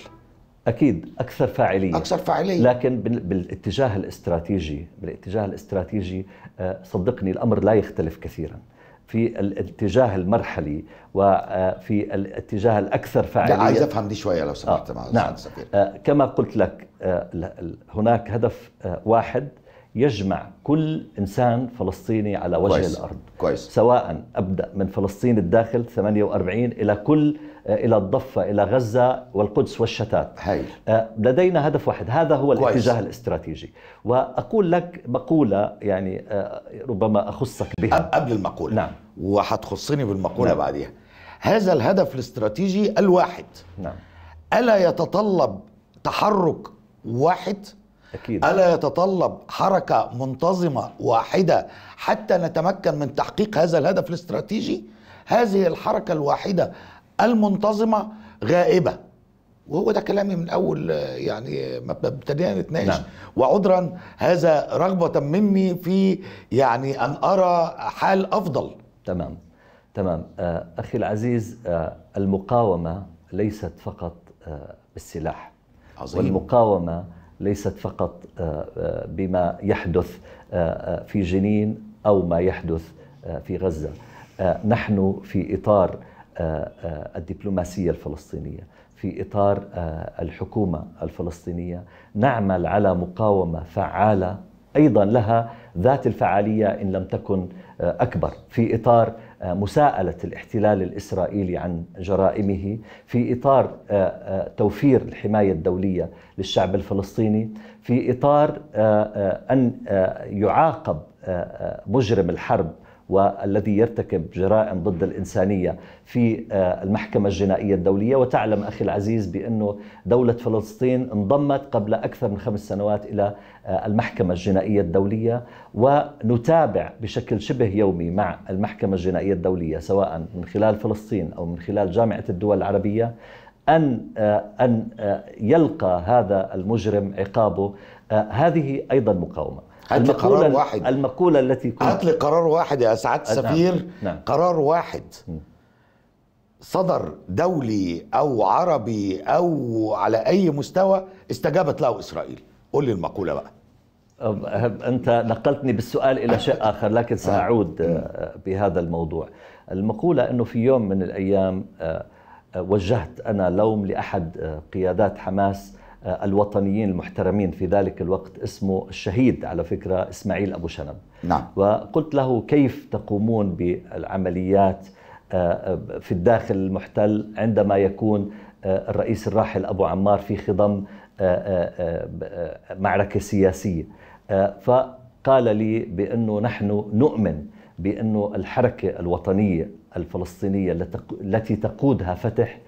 اكيد اكثر فاعليه اكثر فاعليه لكن بالاتجاه الاستراتيجي بالاتجاه الاستراتيجي آه، صدقني الامر لا يختلف كثيرا في الاتجاه المرحلي وفي آه، الاتجاه الاكثر فاعليه لا عايز افهم دي شويه لو سمحت آه نعم آه كما قلت لك آه هناك هدف آه واحد يجمع كل انسان فلسطيني على وجه كويس. الارض كويس. سواء ابدا من فلسطين الداخل 48 الى كل آه، الى الضفه الى غزه والقدس والشتات هاي. آه، لدينا هدف واحد هذا هو كويس. الاتجاه الاستراتيجي واقول لك مقوله يعني آه، ربما اخصك بها قبل المقوله نعم وحتخصني بالمقوله نعم. بعديها هذا الهدف الاستراتيجي الواحد نعم الا يتطلب تحرك واحد أكيد. ألا يتطلب حركة منتظمة واحدة حتى نتمكن من تحقيق هذا الهدف الاستراتيجي؟ هذه الحركة الواحدة المنتظمه غائبه وهو ده كلامي من اول يعني ما ابتدينا نتناقش نعم. وعذرا هذا رغبه مني في يعني ان ارى حال افضل تمام تمام آه، اخي العزيز آه، المقاومه ليست فقط آه، بالسلاح عظيم. والمقاومه ليست فقط بما يحدث في جنين او ما يحدث في غزه نحن في اطار آه، آه، الدبلوماسيه الفلسطينيه في اطار آه، الحكومه الفلسطينيه نعمل على مقاومه فعاله ايضا لها ذات الفعاليه ان لم تكن اكبر في اطار مساءله الاحتلال الاسرائيلي عن جرائمه في اطار توفير الحمايه الدوليه للشعب الفلسطيني في اطار ان يعاقب مجرم الحرب والذي يرتكب جرائم ضد الإنسانية في آه، المحكمة الجنائية الدولية وتعلم أخي العزيز بأنه دولة فلسطين انضمت قبل أكثر من خمس سنوات إلى آه، المحكمة الجنائية الدولية ونتابع بشكل شبه يومي مع المحكمة الجنائية الدولية سواء من خلال فلسطين أو من خلال جامعة الدول العربية أن آه، أن يلقى هذا المجرم عقابه هذه أيضا مقاومة هات لي قرار واحد المقولة التي كنت هات لي قرار واحد يا سعادة السفير نعم. نعم. قرار واحد صدر دولي أو عربي أو على أي مستوى استجابت له إسرائيل قول لي المقولة بقى أنت نقلتني بالسؤال إلى شيء آخر لكن سأعود آه. آه، بهذا الموضوع المقولة أنه في يوم من الأيام آه، وجهت أنا لوم لأحد قيادات حماس آه، الوطنيين المحترمين في ذلك الوقت اسمه الشهيد على فكرة إسماعيل أبو شنب نعم. وقلت له كيف تقومون بالعمليات آه، آه، في الداخل المحتل عندما يكون الرئيس الراحل أبو عمار في خضم معركة سياسية فقال لي بأنه نحن نؤمن بأنه الحركة الوطنية الفلسطينية التي تقودها فتح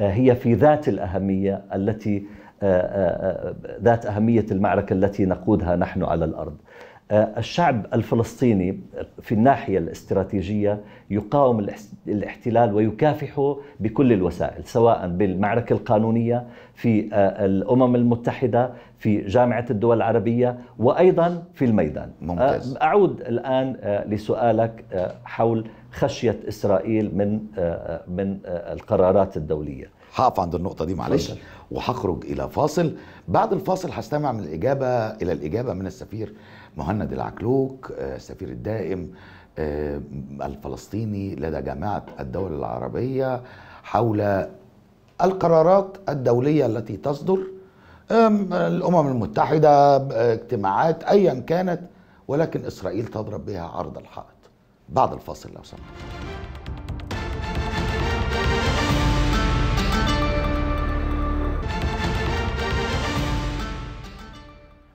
هي في ذات الأهمية التي آه، آه، آه، ذات أهمية المعركة التي نقودها نحن على الأرض الشعب الفلسطيني في الناحية الاستراتيجية يقاوم الاحتلال ويكافحه بكل الوسائل سواء بالمعركة القانونية في الأمم المتحدة في جامعة الدول العربية وأيضا في الميدان ممتاز. أعود الآن لسؤالك حول خشية إسرائيل من من القرارات الدولية حاف عند النقطة دي معلش وهخرج الى فاصل بعد الفاصل هستمع من الاجابه الى الاجابه من السفير مهند العكلوك آه، السفير الدائم آه، الفلسطيني لدى جامعه الدول العربيه حول القرارات الدوليه التي تصدر الامم المتحده اجتماعات ايا كانت ولكن اسرائيل تضرب بها عرض الحائط بعد الفاصل لو سمحت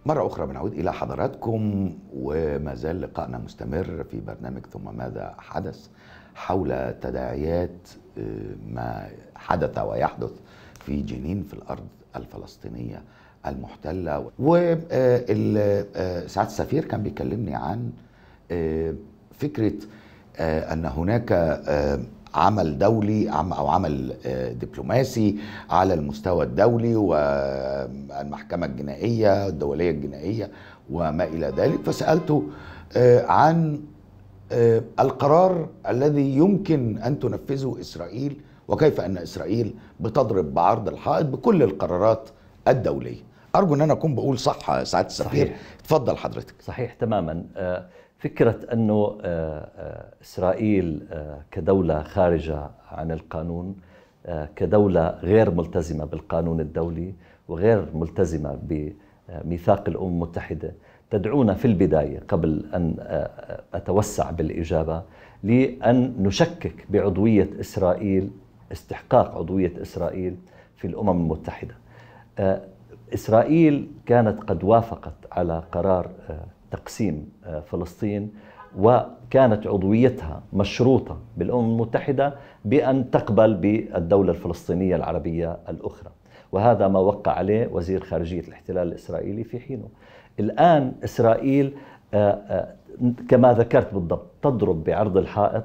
مرة أخرى بنعود إلى حضراتكم وما زال لقائنا مستمر في برنامج ثم ماذا حدث حول تداعيات آه، ما حدث ويحدث في جنين في الأرض الفلسطينية المحتلة وسعادة السفير آه، كان بيكلمني عن آه، فكرة أن هناك عمل دولي او عمل آه، دبلوماسي على المستوى الدولي والمحكمه الجنائيه الدوليه الجنائيه وما الى ذلك فسالته آه، عن آه، القرار الذي يمكن ان تنفذه اسرائيل وكيف ان اسرائيل بتضرب بعرض الحائط بكل القرارات الدوليه ارجو ان انا اكون بقول صح سعاده السفير اتفضل حضرتك صحيح تماما آه فكرة أنه آه، آه، إسرائيل آه، كدولة خارجة عن القانون كدولة غير ملتزمة بالقانون الدولي وغير ملتزمة بميثاق الأمم المتحدة تدعونا في البداية قبل أن أتوسع بالإجابة لأن نشكك بعضوية إسرائيل استحقاق عضوية إسرائيل في الأمم المتحدة إسرائيل كانت قد وافقت على قرار تقسيم آه، فلسطين وكانت عضويتها مشروطه بالامم المتحده بان تقبل بالدوله الفلسطينيه العربيه الاخرى وهذا ما وقع عليه وزير خارجيه الاحتلال الاسرائيلي في حينه الان اسرائيل آه، آه، كما ذكرت بالضبط تضرب بعرض الحائط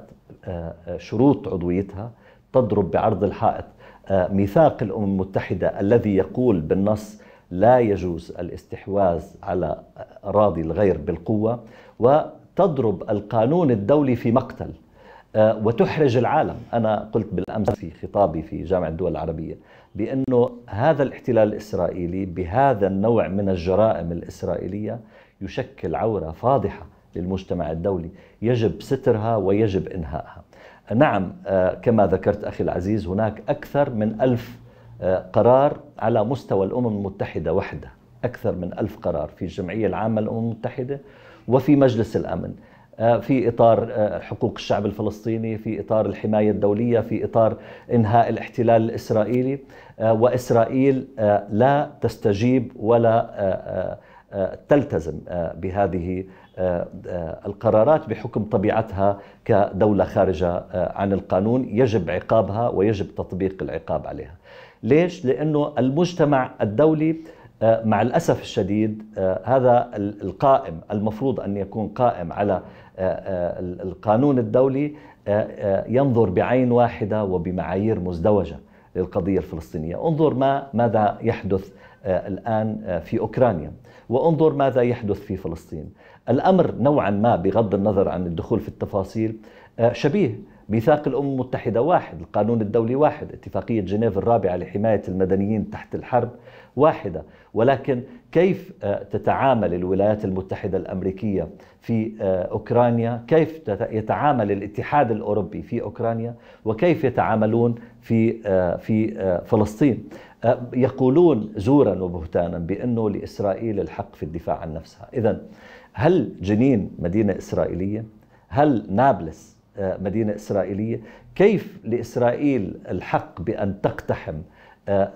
شروط عضويتها تضرب بعرض الحائط ميثاق الامم المتحده الذي يقول بالنص لا يجوز الاستحواذ على أراضي الغير بالقوة وتضرب القانون الدولي في مقتل آه، وتحرج العالم أنا قلت بالأمس في خطابي في جامعة الدول العربية بأنه هذا الاحتلال الإسرائيلي بهذا النوع من الجرائم الإسرائيلية يشكل عورة فاضحة للمجتمع الدولي يجب سترها ويجب إنهائها نعم آه، كما ذكرت أخي العزيز هناك أكثر من ألف قرار على مستوى الأمم المتحدة وحده أكثر من ألف قرار في الجمعية العامة للأمم المتحدة وفي مجلس الأمن آه، في إطار آه، حقوق الشعب الفلسطيني في إطار الحماية الدولية في إطار إنهاء الاحتلال الإسرائيلي آه، وإسرائيل لا تستجيب ولا تلتزم بهذه القرارات بحكم طبيعتها كدولة خارجة عن القانون يجب عقابها ويجب تطبيق العقاب عليها ليش؟ لأنه المجتمع الدولي آه، مع الأسف الشديد آه، هذا القائم المفروض أن يكون قائم على آه، القانون الدولي ينظر بعين واحدة وبمعايير مزدوجة للقضية الفلسطينية انظر ما ماذا يحدث الآن في أوكرانيا وانظر ماذا يحدث في فلسطين الأمر نوعا ما بغض النظر عن الدخول في التفاصيل شبيه ميثاق الأمم المتحدة واحد القانون الدولي واحد اتفاقية جنيف الرابعة لحماية المدنيين تحت الحرب واحدة ولكن كيف آه، تتعامل الولايات المتحدة الأمريكية في آه، أوكرانيا كيف يتعامل الاتحاد الأوروبي في أوكرانيا وكيف يتعاملون في, آه، في فلسطين يقولون زورا وبهتانا بأنه لإسرائيل الحق في الدفاع عن نفسها إذا هل جنين مدينة إسرائيلية؟ هل نابلس آه، مدينة إسرائيلية كيف لإسرائيل الحق بأن تقتحم آه،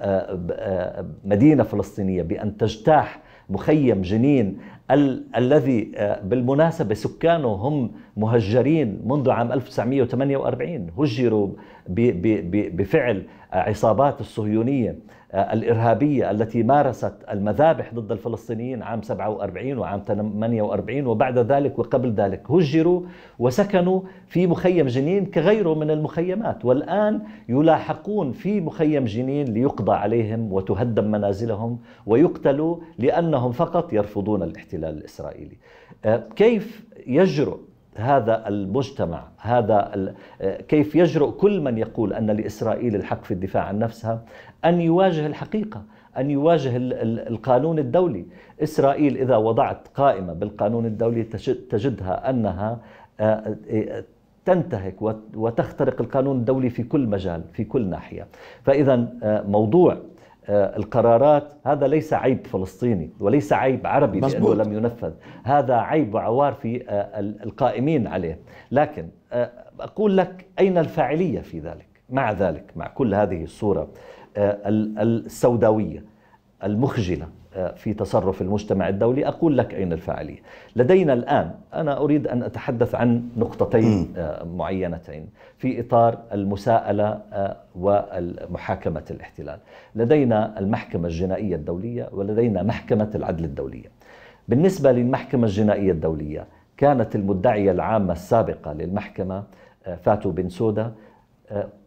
آه، مدينة فلسطينية بأن تجتاح مخيم جنين ال- الذي بالمناسبة سكانه هم مهجرين منذ عام 1948 هجروا ب- ب- ب- بفعل عصابات الصهيونية آه، الإرهابية التي مارست المذابح ضد الفلسطينيين عام 47 وعام 48 وبعد ذلك وقبل ذلك هجروا وسكنوا في مخيم جنين كغيره من المخيمات والآن يلاحقون في مخيم جنين ليقضى عليهم وتهدم منازلهم ويقتلوا لأنهم فقط يرفضون الاحتلال الإسرائيلي آه، كيف يجرؤ هذا المجتمع هذا آه، كيف يجرؤ كل من يقول ان لاسرائيل الحق في الدفاع عن نفسها أن يواجه الحقيقة أن يواجه القانون الدولي إسرائيل إذا وضعت قائمة بالقانون الدولي تجدها أنها آه، آه، تنتهك وتخترق القانون الدولي في كل مجال في كل ناحية فإذا آه، موضوع القرارات هذا ليس عيب فلسطيني وليس عيب عربي مزبوط. لأنه لم ينفذ هذا عيب وعوار في القائمين عليه لكن أقول لك أين الفاعلية في ذلك مع ذلك مع كل هذه الصورة آه، السوداوية المخجلة آه، في تصرف المجتمع الدولي أقول لك أين الفاعلية لدينا الآن أنا أريد أن أتحدث عن نقطتين آه، معينتين في إطار المساءلة ومحاكمة الاحتلال لدينا المحكمة الجنائية الدولية ولدينا محكمة العدل الدولية بالنسبة للمحكمة الجنائية الدولية كانت المدعية العامة السابقة للمحكمة فاتو بن سودا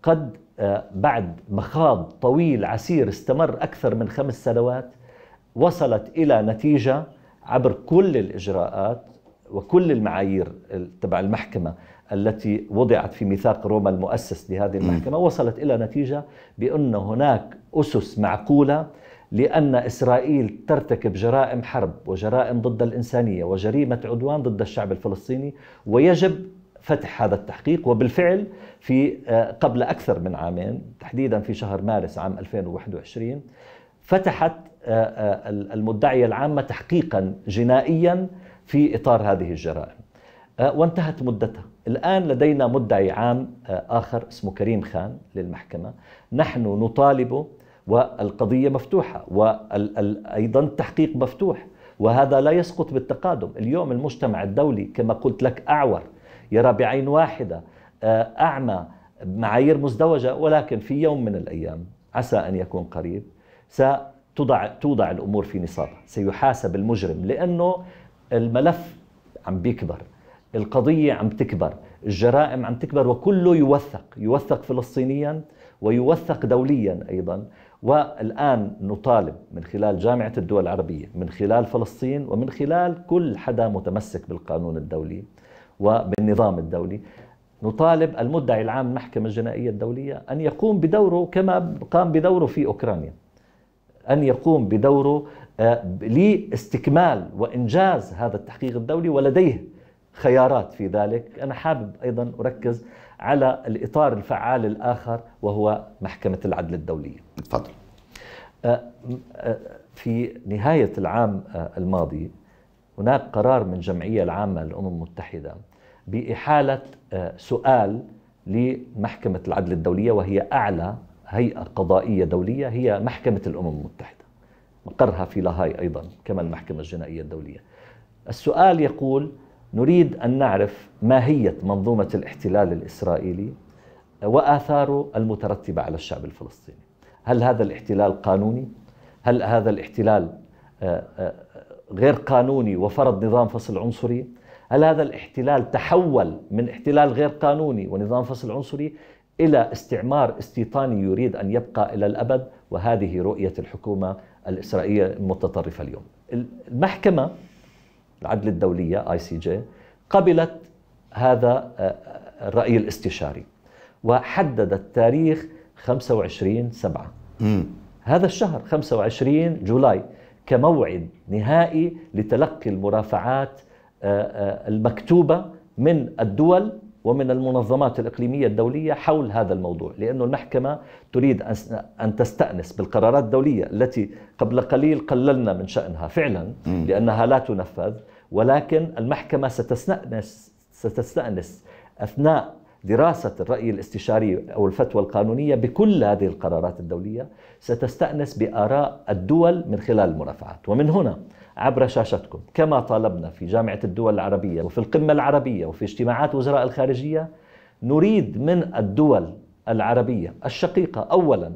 قد آه، بعد مخاض طويل عسير استمر أكثر من خمس سنوات وصلت إلى نتيجة عبر كل الإجراءات وكل المعايير تبع المحكمة التي وضعت في ميثاق روما المؤسس لهذه المحكمة وصلت إلى نتيجة بأن هناك أسس معقولة لأن إسرائيل ترتكب جرائم حرب وجرائم ضد الإنسانية وجريمة عدوان ضد الشعب الفلسطيني ويجب فتح هذا التحقيق وبالفعل في آه، قبل أكثر من عامين تحديدا في شهر مارس عام 2021 فتحت آه، آه، المدعية العامة تحقيقا جنائيا في إطار هذه الجرائم وانتهت مدتها الآن لدينا مدعي عام آخر اسمه كريم خان للمحكمة نحن نطالبه والقضية مفتوحة وأيضا التحقيق مفتوح وهذا لا يسقط بالتقادم اليوم المجتمع الدولي كما قلت لك أعور يرى بعين واحدة آه، أعمى معايير مزدوجة ولكن في يوم من الأيام عسى أن يكون قريب ستوضع توضع الأمور في نصابها سيحاسب المجرم لأنه الملف عم بيكبر القضية عم تكبر الجرائم عم تكبر وكله يوثق يوثق فلسطينيا ويوثق دوليا أيضا والآن نطالب من خلال جامعة الدول العربية من خلال فلسطين ومن خلال كل حدا متمسك بالقانون الدولي وبالنظام الدولي نطالب المدعي العام المحكمة الجنائية الدولية أن يقوم بدوره كما قام بدوره في أوكرانيا أن يقوم بدوره آه، لاستكمال وإنجاز هذا التحقيق الدولي ولديه خيارات في ذلك أنا حابب أيضا أركز على الإطار الفعال الآخر وهو محكمة العدل الدولية تفضل آه، آه، في نهاية العام الماضي هناك قرار من الجمعية العامة للأمم المتحدة باحاله آه، سؤال لمحكمه العدل الدوليه وهي اعلى هيئه قضائيه دوليه هي محكمه الامم المتحده مقرها في لاهاي ايضا كما المحكمه الجنائيه الدوليه السؤال يقول نريد ان نعرف ماهيه منظومه الاحتلال الاسرائيلي واثاره المترتبه على الشعب الفلسطيني هل هذا الاحتلال قانوني هل هذا الاحتلال آه، آه، غير قانوني وفرض نظام فصل عنصري هل هذا الاحتلال تحول من احتلال غير قانوني ونظام فصل عنصري الى استعمار استيطاني يريد ان يبقى الى الابد وهذه رؤيه الحكومه الاسرائيليه المتطرفه اليوم. المحكمه العدل الدوليه اي سي جي قبلت هذا آه، آه، الراي الاستشاري وحددت تاريخ 25 7 هذا الشهر 25 جولاي كموعد نهائي لتلقي المرافعات المكتوبه من الدول ومن المنظمات الإقليمية الدولية حول هذا الموضوع لأن المحكمة تريد أن تستأنس بالقرارات الدولية التي قبل قليل قللنا من شأنها فعلا لأنها لا تنفذ ولكن المحكمة ستستأنس, ستستأنس أثناء دراسة الرأي الاستشاري أو الفتوى القانونية بكل هذه القرارات الدولية ستستأنس بآراء الدول من خلال المرافعات ومن هنا عبر شاشتكم كما طالبنا في جامعة الدول العربية وفي القمة العربية وفي اجتماعات وزراء الخارجية نريد من الدول العربية الشقيقة أولا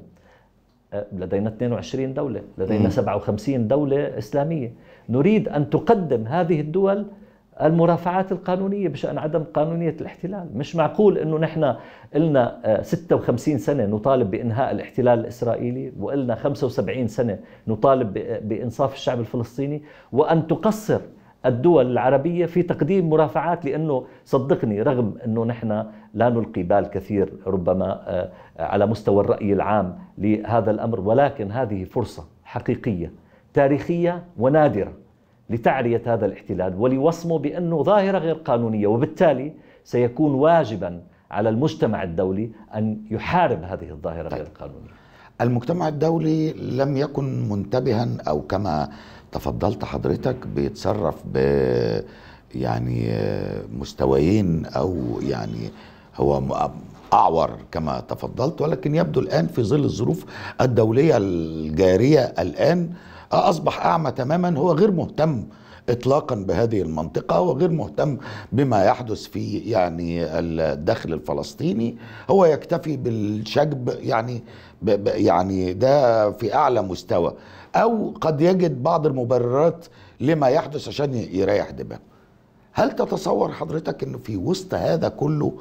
آه، لدينا 22 دولة لدينا 57 دولة إسلامية نريد أن تقدم هذه الدول المرافعات القانونية بشأن عدم قانونية الاحتلال مش معقول أنه نحن قلنا 56 آه، سنة نطالب بإنهاء الاحتلال الإسرائيلي وقلنا 75 سنة نطالب آه، بإنصاف الشعب الفلسطيني وأن تقصر الدول العربية في تقديم مرافعات لأنه صدقني رغم أنه نحن لا نلقي بال كثير ربما آه، على مستوى الرأي العام لهذا الأمر ولكن هذه فرصة حقيقية تاريخية ونادرة لتعرية هذا الاحتلال ولوصمه بأنه ظاهرة غير قانونية وبالتالي سيكون واجبا على المجتمع الدولي أن يحارب هذه الظاهرة طيب. غير القانونية المجتمع الدولي لم يكن منتبها أو كما تفضلت حضرتك بيتصرف ب يعني مستويين أو يعني هو أعور كما تفضلت ولكن يبدو الآن في ظل الظروف الدولية الجارية الآن أصبح أعمى تماما هو غير مهتم اطلاقا بهذه المنطقه وغير مهتم بما يحدث في يعني الداخل الفلسطيني هو يكتفي بالشجب يعني يعني ده في اعلى مستوى او قد يجد بعض المبررات لما يحدث عشان يريح دماغه هل تتصور حضرتك انه في وسط هذا كله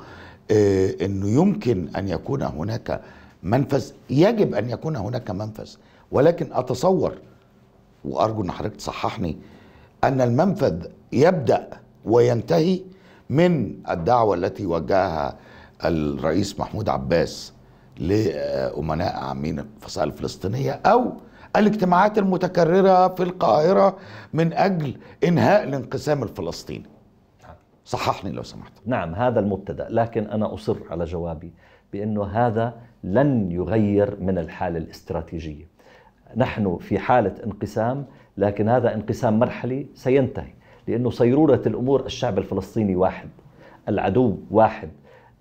آه، انه يمكن ان يكون هناك منفذ يجب ان يكون هناك منفذ ولكن اتصور وارجو ان حضرتك تصححني ان المنفذ يبدا وينتهي من الدعوه التي وجهها الرئيس محمود عباس لامناء عامين الفصائل الفلسطينيه او الاجتماعات المتكرره في القاهره من اجل انهاء الانقسام الفلسطيني صححني لو سمحت نعم هذا المبتدا لكن انا اصر على جوابي بانه هذا لن يغير من الحاله الاستراتيجيه نحن في حالة انقسام لكن هذا انقسام مرحلي سينتهي لأنه صيرورة الأمور الشعب الفلسطيني واحد العدو واحد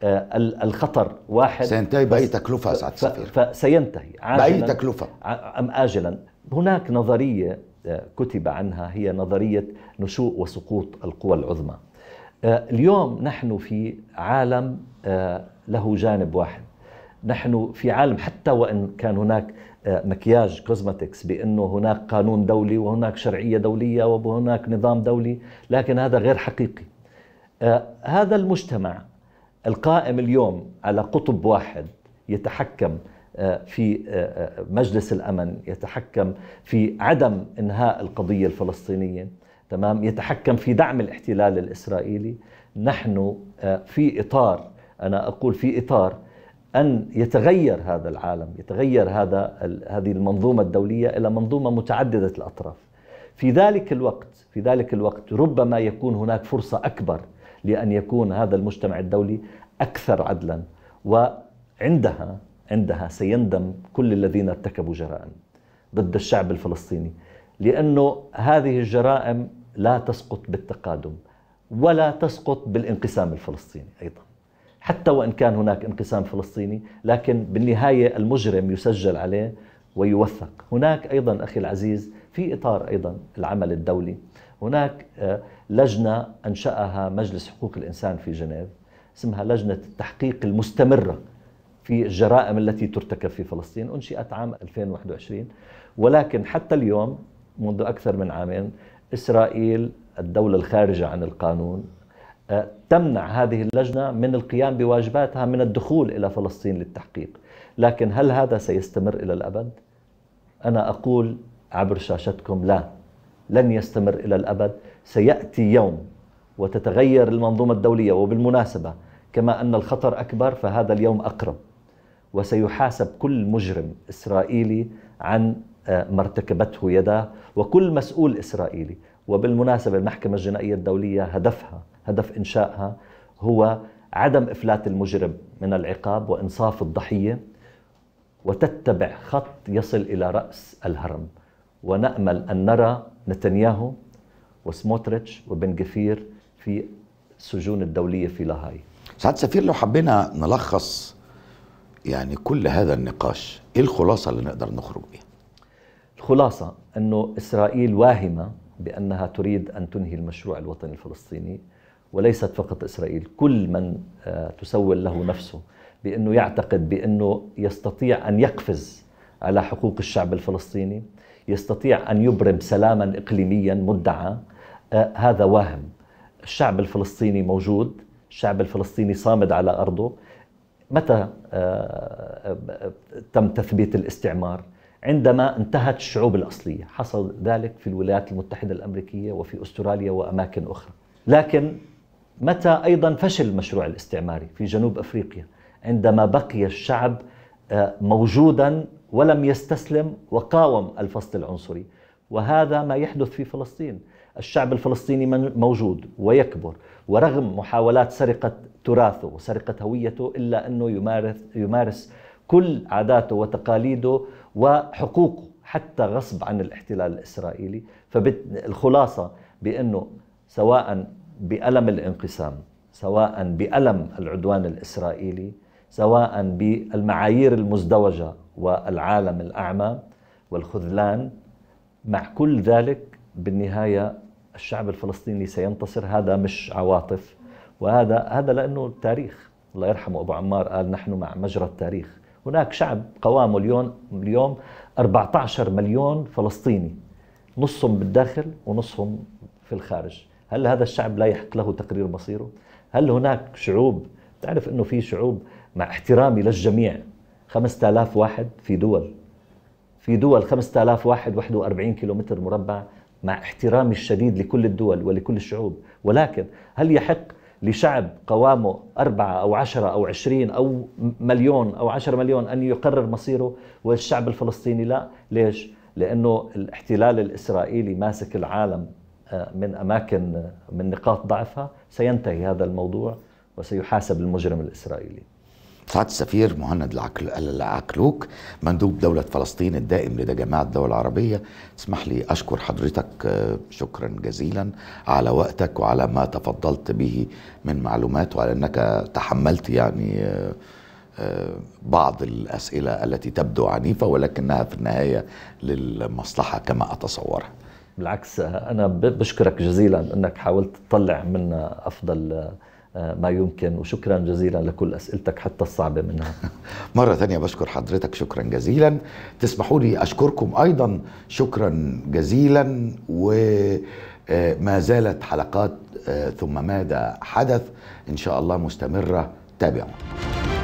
آه، الخطر واحد سينتهي بأي تكلفة سعد السفير فسينتهي بأي تكلفة أم آجلا هناك نظرية آه، كتب عنها هي نظرية نشوء وسقوط القوى العظمى آه، اليوم نحن في عالم له جانب واحد نحن في عالم حتى وإن كان هناك آه، مكياج كوزمتكس بانه هناك قانون دولي وهناك شرعيه دوليه وهناك نظام دولي لكن هذا غير حقيقي آه، هذا المجتمع القائم اليوم على قطب واحد يتحكم آه، في مجلس الامن يتحكم في عدم انهاء القضيه الفلسطينيه تمام يتحكم في دعم الاحتلال الاسرائيلي نحن في اطار انا اقول في اطار أن يتغير هذا العالم يتغير هذا هذه المنظومة الدولية إلى منظومة متعددة الأطراف في ذلك الوقت في ذلك الوقت ربما يكون هناك فرصة أكبر لأن يكون هذا المجتمع الدولي أكثر عدلا وعندها عندها سيندم كل الذين ارتكبوا جرائم ضد الشعب الفلسطيني لأنه هذه الجرائم لا تسقط بالتقادم ولا تسقط بالانقسام الفلسطيني أيضاً حتى وان كان هناك انقسام فلسطيني لكن بالنهايه المجرم يسجل عليه ويوثق هناك ايضا اخي العزيز في اطار ايضا العمل الدولي هناك آه، لجنه انشاها مجلس حقوق الانسان في جنيف اسمها لجنه التحقيق المستمره في الجرائم التي ترتكب في فلسطين انشئت عام 2021 ولكن حتى اليوم منذ اكثر من عامين اسرائيل الدوله الخارجه عن القانون آه، تمنع هذه اللجنة من القيام بواجباتها من الدخول إلى فلسطين للتحقيق لكن هل هذا سيستمر إلى الأبد؟ أنا أقول عبر شاشتكم لا لن يستمر إلى الأبد سيأتي يوم وتتغير المنظومة الدولية وبالمناسبة كما أن الخطر أكبر فهذا اليوم أقرب وسيحاسب كل مجرم إسرائيلي عن آه، ما ارتكبته يداه وكل مسؤول إسرائيلي وبالمناسبة المحكمة الجنائية الدولية هدفها هدف إنشائها هو عدم إفلات المجرم من العقاب وإنصاف الضحية وتتبع خط يصل إلى رأس الهرم ونأمل أن نرى نتنياهو وسموتريتش وبن غفير في السجون الدولية في لاهاي سعد سفير لو حبينا نلخص يعني كل هذا النقاش ايه الخلاصه اللي نقدر نخرج بها؟ الخلاصه انه اسرائيل واهمه بانها تريد ان تنهي المشروع الوطني الفلسطيني وليست فقط إسرائيل كل من آه، تسول له نفسه بأنه يعتقد بأنه يستطيع أن يقفز على حقوق الشعب الفلسطيني يستطيع أن يبرم سلاما إقليميا مدعى آه، هذا واهم الشعب الفلسطيني موجود الشعب الفلسطيني صامد على أرضه متى آه، تم تثبيت الاستعمار عندما انتهت الشعوب الأصلية حصل ذلك في الولايات المتحدة الأمريكية وفي أستراليا وأماكن أخرى لكن متى أيضا فشل المشروع الاستعماري في جنوب أفريقيا عندما بقي الشعب آه، موجودا ولم يستسلم وقاوم الفصل العنصري وهذا ما يحدث في فلسطين الشعب الفلسطيني موجود ويكبر ورغم محاولات سرقة تراثه وسرقة هويته إلا أنه يمارس, يمارس كل عاداته وتقاليده وحقوقه حتى غصب عن الاحتلال الإسرائيلي فالخلاصة بأنه سواء بألم الانقسام سواء بألم العدوان الإسرائيلي سواء بالمعايير المزدوجة والعالم الأعمى والخذلان مع كل ذلك بالنهاية الشعب الفلسطيني سينتصر هذا مش عواطف وهذا هذا لأنه التاريخ الله يرحمه أبو عمار قال نحن مع مجرى التاريخ هناك شعب قوامه اليوم اليوم 14 مليون فلسطيني نصهم بالداخل ونصهم في الخارج هل هذا الشعب لا يحق له تقرير مصيره؟ هل هناك شعوب تعرف انه في شعوب مع احترامي للجميع 5000 واحد في دول في دول 5000 واحد 41 كيلومتر مربع مع احترامي الشديد لكل الدول ولكل الشعوب ولكن هل يحق لشعب قوامه أربعة أو عشرة أو عشرين أو مليون أو عشر مليون أن يقرر مصيره والشعب الفلسطيني لا ليش؟ لأنه الاحتلال الإسرائيلي ماسك العالم من أماكن من نقاط ضعفها سينتهي هذا الموضوع وسيحاسب المجرم الإسرائيلي سعادة السفير مهند العكلوك مندوب دولة فلسطين الدائم لدى جماعة الدول العربية اسمح لي أشكر حضرتك شكرا جزيلا على وقتك وعلى ما تفضلت به من معلومات وعلى أنك تحملت يعني بعض الأسئلة التي تبدو عنيفة ولكنها في النهاية للمصلحة كما أتصورها بالعكس انا بشكرك جزيلا انك حاولت تطلع منا افضل آه، ما يمكن وشكرا جزيلا لكل اسئلتك حتى الصعبه منها مره ثانيه بشكر حضرتك شكرا جزيلا تسمحوا لي اشكركم ايضا شكرا جزيلا وما آه، زالت حلقات آه، ثم ماذا حدث ان شاء الله مستمره تابعوا